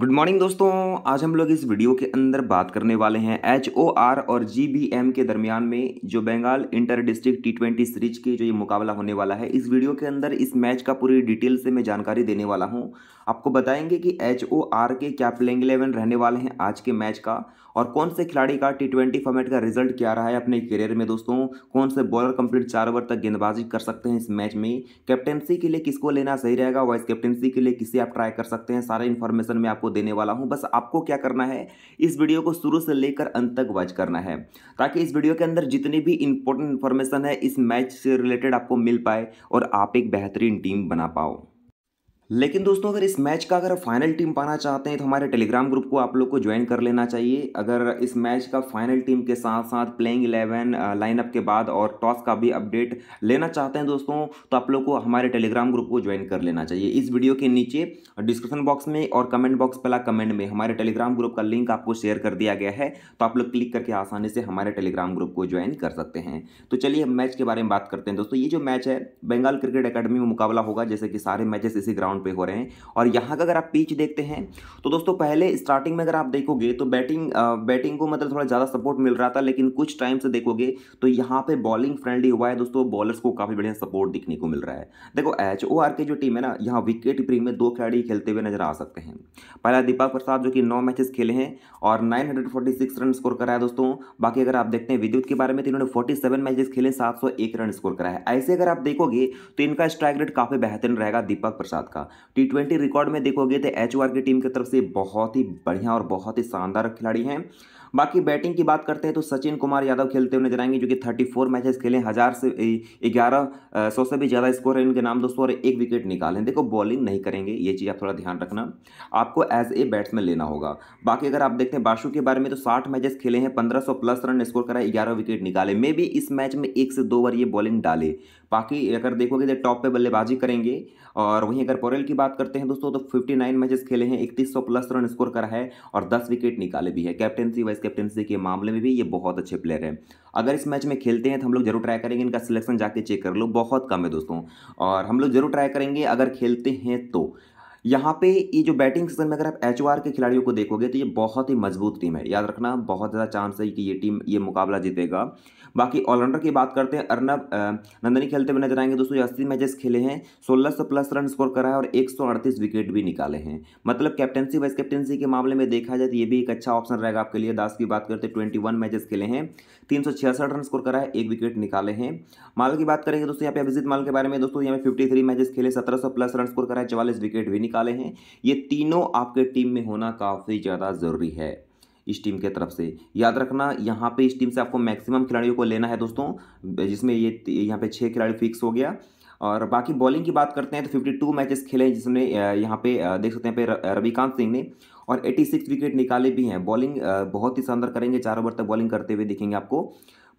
good morning दोस्तों आज हम लोग इस वीडियो के अंदर बात करने वाले हैं एच ओ आर और जी बी एम के दरमियान में जो Bengal inter district T twenty series के जो ये मुकाबला होने वाला है इस वीडियो के अंदर इस मैच का पूरी डिटेल से मैं जानकारी देने वाला हूँ आपको बताएंगे कि एच ओ आर के क्या प्लेइंग इलेवन रहने वाले हैं आज के मैच का और कौन से खिलाड़ी का टी ट्वेंटी फॉर्मेट का रिजल्ट क्या रहा है अपने करियर में दोस्तों कौन से बॉलर कंप्लीट चार ओवर तक गेंदबाजी कर सकते हैं इस मैच में कैप्टनसी के लिए किसको लेना सही रहेगा वाइस कैप्टनसी के लिए किसे आप ट्राई कर सकते हैं सारे इन्फॉर्मेशन मैं आपको आपको देने वाला हूँ बस आपको क्या करना है इस वीडियो को शुरू से लेकर अंत तक वॉच करना है ताकि इस वीडियो के अंदर जितनी भी इंपॉर्टेंट इन्फॉर्मेशन है इस मैच से रिलेटेड आपको मिल पाए और आप एक बेहतरीन टीम बना पाओ लेकिन दोस्तों अगर इस मैच का अगर फाइनल टीम पाना चाहते हैं तो हमारे टेलीग्राम ग्रुप को आप लोग को ज्वाइन कर लेना चाहिए अगर इस मैच का फाइनल टीम के साथ साथ प्लेइंग इलेवन लाइनअप के बाद और टॉस का भी अपडेट लेना चाहते हैं दोस्तों तो आप लोग को हमारे टेलीग्राम ग्रुप को ज्वाइन कर लेना चाहिए इस वीडियो के नीचे डिस्क्रिप्शन बॉक्स में और कमेंट बॉक्स पहला कमेंट में हमारे टेलीग्राम ग्रुप का लिंक आपको शेयर कर दिया गया है तो आप लोग क्लिक करके आसानी से हमारे टेलीग्राम ग्रुप को ज्वाइन कर सकते हैं तो चलिए हम मैच के बारे में बात करते हैं दोस्तों ये जो मैच है बंगाल क्रिकेट अकेडमी में मुकाबला होगा जैसे कि सारे मैचेस इसी ग्राउंड ग्राउंड पे हो रहे हैं और यहाँ का अगर आप पिच देखते हैं तो दोस्तों पहले स्टार्टिंग में अगर आप देखोगे तो बैटिंग बैटिंग को मतलब थोड़ा ज़्यादा सपोर्ट मिल रहा था लेकिन कुछ टाइम से देखोगे तो यहाँ पर बॉलिंग फ्रेंडली हुआ है दोस्तों बॉलर्स को काफ़ी बढ़िया सपोर्ट दिखने को मिल रहा है देखो एच की जो टीम है ना यहाँ विकेट प्री में दो खिलाड़ी खेलते हुए नजर आ सकते हैं पहला दीपक प्रसाद जो कि नौ मैचेस खेले हैं और 946 रन स्कोर कराया दोस्तों बाकी अगर आप देखते हैं विद्युत के बारे में तो इन्होंने 47 मैचेस खेले 701 रन स्कोर कराया ऐसे अगर आप देखोगे तो इनका स्ट्राइक रेट काफ़ी बेहतरीन रहेगा दीपक प्रसाद का टी रिकॉर्ड में देखोगे तो एच की टीम की तरफ से बहुत ही बढ़िया और बहुत ही शानदार खिलाड़ी हैं बाकी बैटिंग की बात करते हैं तो सचिन कुमार यादव खेलते हुए नजर आएंगे जो कि थर्टी फोर मैचेस खेले हज़ार से ग्यारह सौ से भी ज़्यादा स्कोर है इनके नाम दोस्तों और एक विकेट निकालें देखो बॉलिंग नहीं करेंगे ये चीज़ आप थोड़ा ध्यान रखना आपको एज ए बैट्समैन लेना होगा बाकी अगर आप देखते हैं बाशु के बारे में तो साठ मैचेस खेले हैं पंद्रह प्लस रन स्कोर कराए ग्यारह विकेट निकाले मे भी इस मैच में एक से दो बार ये बॉलिंग डाले बाकी अगर देखोगे तो टॉप पे बल्लेबाजी करेंगे और वहीं अगर पोरेल की बात करते हैं दोस्तों तो 59 मैचेस खेले हैं 3100 प्लस रन स्कोर करा है और 10 विकेट निकाले भी है कैप्टनसी वाइस कैप्टनसी के मामले में भी ये बहुत अच्छे प्लेयर हैं अगर इस मैच में खेलते हैं तो हम लोग जरूर ट्राई करेंगे इनका सिलेक्शन जाके चेक कर लो बहुत कम है दोस्तों और हम लोग जरूर ट्राई करेंगे अगर खेलते हैं तो यहाँ पे ये जो बैटिंग सीजन में अगर आप एच के खिलाड़ियों को देखोगे तो ये बहुत ही मजबूत टीम है याद रखना बहुत ज़्यादा चांस है कि ये टीम ये मुकाबला जीतेगा बाकी ऑलराउंडर की बात करते हैं अर्नब नंदनी खेलते हुए नजर आएंगे दोस्तों अस्सी मैचेस खेले हैं सोलह सौ प्लस रन स्कोर करा है और एक विकेट भी निकाले हैं मतलब कैप्टनसी वाइस कैप्टनसी के मामले में देखा जाए तो ये भी एक अच्छा ऑप्शन रहेगा आपके लिए दास की बात करते हैं ट्वेंटी मैचेस खेले हैं तीन रन स्कोर करा है एक विकेट निकाले हैं माल की बात करेंगे दोस्तों यहाँ पे अभिजीत माल के बारे में दोस्तों यहाँ पे फिफ्टी मैचेस खेले सत्रह प्लस रन स्कोर करा है चवालीस विकेट भी निकाले हैं ये तीनों आपके टीम में होना काफ़ी ज़्यादा ज़रूरी है इस टीम के तरफ से याद रखना यहाँ पे इस टीम से आपको मैक्सिमम खिलाड़ियों को लेना है दोस्तों जिसमें ये यहाँ पे छः खिलाड़ी फिक्स हो गया और बाकी बॉलिंग की बात करते हैं तो 52 मैचेस खेले हैं जिसमें यहाँ पे देख सकते हैं पे रविकांत सिंह ने और 86 विकेट निकाले भी हैं बॉलिंग बहुत ही शानदार करेंगे चार ओवर तक बॉलिंग करते हुए देखेंगे आपको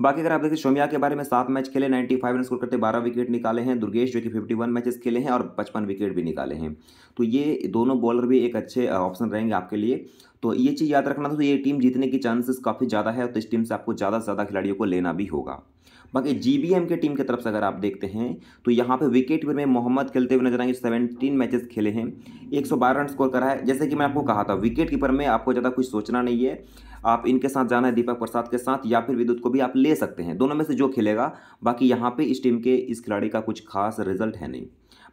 बाकी अगर आप देखिए शोमिया के बारे में सात मैच खेले नाइन्टी फाइव रन स्कोर करते बारह विकेट निकाले हैं दुर्गेश जो कि फिफ्टी वन मैचेस खेले हैं और पचपन विकेट भी निकाले हैं तो ये दोनों बॉलर भी एक अच्छे ऑप्शन रहेंगे आपके लिए तो ये चीज़ याद रखना था तो ये टीम जीतने की चांसेस काफ़ी ज़्यादा है तो इस टीम से आपको ज़्यादा से ज़्यादा खिलाड़ियों को लेना भी होगा बाकी जीबीएम के टीम की तरफ से अगर आप देखते हैं तो यहाँ पे विकेट में मोहम्मद खेलते हुए नजर आएंगे सेवनटीन मैचेस खेले हैं 112 रन स्कोर करा है जैसे कि मैं आपको कहा था विकेट कीपर में आपको ज़्यादा कुछ सोचना नहीं है आप इनके साथ जाना है दीपक प्रसाद के साथ या फिर विद्युत को भी आप ले सकते हैं दोनों में से जो खेलेगा बाकी यहाँ पर इस टीम के इस खिलाड़ी का कुछ खास रिजल्ट है नहीं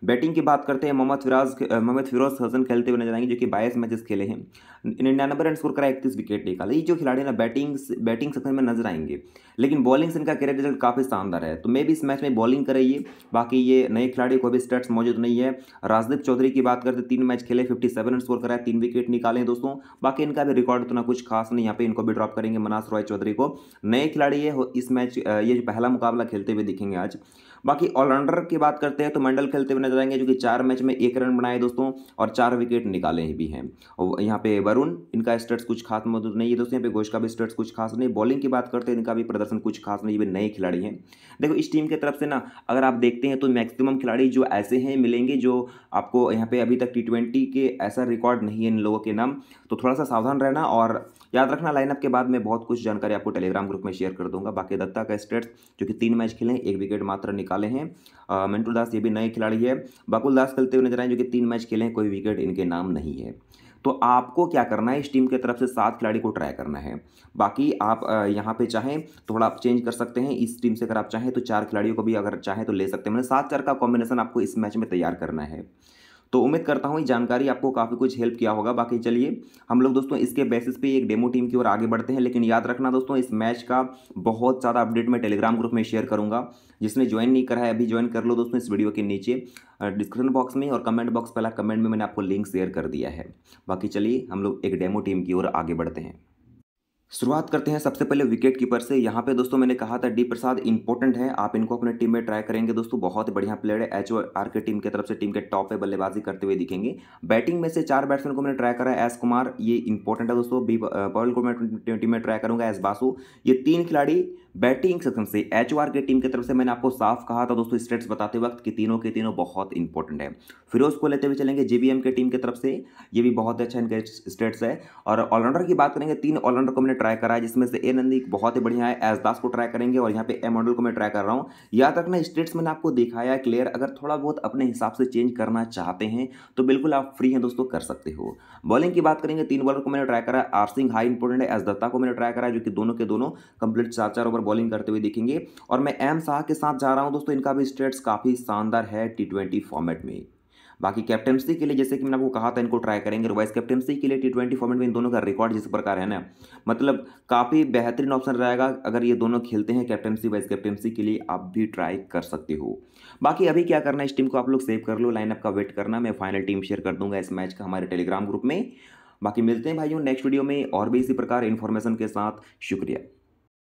बैटिंग की बात करते हैं मोहम्मद फिराज मोहम्मद फिरोज हसन खेलते हुए नजर आएंगे जो कि बाईस मैचेस खेले हैं निन्यानबे रन स्कोर करा इकतीस विकेट निकाला ये जो खिलाड़ी ना बैटिंग बैटिंग सेक्शन में नजर आएंगे लेकिन बॉलिंग से इनका करियर रिजल्ट काफ़ी शानदार है तो मे भी इस मैच में बॉलिंग करे बाकी ये नए खिलाड़ी को भी स्टेट्स मौजूद नहीं है राजदीप चौधरी की बात करते तीन मैच खेले फिफ्टी सेवन रन स्कोर कराए तीन विकेट निकाले दोस्तों बाकी इनका भी रिकॉर्ड उतना कुछ खास नहीं यहाँ पे इनको भी ड्रॉप करेंगे मनास रॉय चौधरी को नए खिलाड़ी ये इस मैच ये पहला मुकाबला खेलते हुए दिखेंगे आज बाकी ऑलराउंडर की बात करते हैं तो मंडल खेलते हुए नजर आएंगे जो कि चार मैच में एक रन बनाए दोस्तों और चार विकेट निकाले भी हैं और यहाँ पे वरुण इनका स्टेट्स कुछ खास मौजूद नहीं है दोस्तों यहाँ पे घोष का भी स्टेट्स कुछ खास नहीं बॉलिंग की बात करते हैं इनका भी प्रदर्शन कुछ खास नहीं ये नए खिलाड़ी हैं देखो इस टीम की तरफ से ना अगर आप देखते हैं तो मैक्सिमम खिलाड़ी जो ऐसे हैं मिलेंगे जो आपको यहाँ पे अभी तक टी के ऐसा रिकॉर्ड नहीं है इन लोगों के नाम तो थोड़ा सा सावधान रहना और याद रखना लाइनअप के बाद मैं बहुत कुछ जानकारी आपको टेलीग्राम ग्रुप में शेयर कर दूंगा बाकी दत्ता का स्टेट्स जो कि तीन मैच खेले एक विकेट मात्र निकाल निकाले हैं मिंटुल दास ये भी नए खिलाड़ी है बकुल दास खेलते हुए नजर आए जो कि तीन मैच खेले हैं कोई विकेट इनके नाम नहीं है तो आपको क्या करना है इस टीम की तरफ से सात खिलाड़ी को ट्राई करना है बाकी आप यहाँ पे चाहें तो थोड़ा आप चेंज कर सकते हैं इस टीम से अगर आप चाहें तो चार खिलाड़ियों को भी अगर चाहें तो ले सकते हैं मतलब सात चार का कॉम्बिनेशन आपको इस मैच में तैयार करना है तो उम्मीद करता हूँ ये जानकारी आपको काफ़ी कुछ हेल्प किया होगा बाकी चलिए हम लोग दोस्तों इसके बेसिस पे एक डेमो टीम की ओर आगे बढ़ते हैं लेकिन याद रखना दोस्तों इस मैच का बहुत ज़्यादा अपडेट मैं टेलीग्राम ग्रुप में शेयर करूँगा जिसने ज्वाइन नहीं करा है अभी ज्वाइन कर लो दोस्तों इस वीडियो के नीचे डिस्क्रिप्शन बॉक्स में और कमेंट बॉक्स पहला कमेंट में मैंने आपको लिंक शेयर कर दिया है बाकी चलिए हम लोग एक डेमो टीम की ओर आगे बढ़ते हैं शुरुआत करते हैं सबसे पहले विकेट कीपर से यहाँ पे दोस्तों मैंने कहा था डी प्रसाद इंपॉर्टेंट है आप इनको अपने टीम में ट्राई करेंगे दोस्तों बहुत बढ़िया प्लेयर है एच आर के टीम की तरफ से टीम के टॉप पे बल्लेबाजी करते हुए दिखेंगे बैटिंग में से चार बैट्समैन को मैंने ट्राई करा एस कुमार ये इंपॉर्टेंट है दोस्तों बी पर्ल को मैं टीम में ट्राई करूंगा एस बासु ये तीन खिलाड़ी बैटिंग सेक्शन से एच के टीम की तरफ से मैंने आपको साफ कहा था दोस्तों स्टेट्स बताते वक्त कि तीनों के तीनों बहुत इंपॉर्टेंट है फिरोज को लेते हुए चलेंगे जेबीएम के टीम की तरफ से ये भी बहुत अच्छा इनके स्टेट्स है और ऑलराउंडर की बात करेंगे तीन ऑलराउंडर को मैंने मैंने ट्राई करा है जिसमें से ए नंदी बहुत ही बढ़िया है एस दास को ट्राई करेंगे और यहाँ पे ए मॉडल को मैं ट्राई कर रहा हूँ याद रखना स्टेट्स मैंने आपको दिखाया है क्लियर अगर थोड़ा बहुत अपने हिसाब से चेंज करना चाहते हैं तो बिल्कुल आप फ्री हैं दोस्तों कर सकते हो बॉलिंग की बात करेंगे तीन बॉलर को मैंने ट्राई करा आर सिंह हाई इंपोर्टेंट है एस दत्ता को मैंने ट्राई करा जो कि दोनों के दोनों कंप्लीट चार चार ओवर बॉलिंग करते हुए दिखेंगे और मैं एम शाह के साथ जा रहा हूँ दोस्तों इनका भी स्टेट्स काफ़ी शानदार है टी फॉर्मेट में बाकी कैप्टनसी के लिए जैसे कि मैंने आपको कहा था इनको ट्राई करेंगे वाइस कैप्टनसी के लिए टी ट्वेंटी फॉर्मेट में इन दोनों का रिकॉर्ड जिस प्रकार है ना मतलब काफ़ी बेहतरीन ऑप्शन रहेगा अगर ये दोनों खेलते हैं कैप्टनसी वाइस कैप्टनसी के लिए आप भी ट्राई कर सकते हो बाकी अभी क्या करना है इस टीम को आप लोग सेव कर लो लाइनअप का वेट करना मैं फाइनल टीम शेयर कर दूंगा इस मैच का हमारे टेलीग्राम ग्रुप में बाकी मिलते हैं भाइयों नेक्स्ट वीडियो में और भी इसी प्रकार इन्फॉर्मेशन के साथ शुक्रिया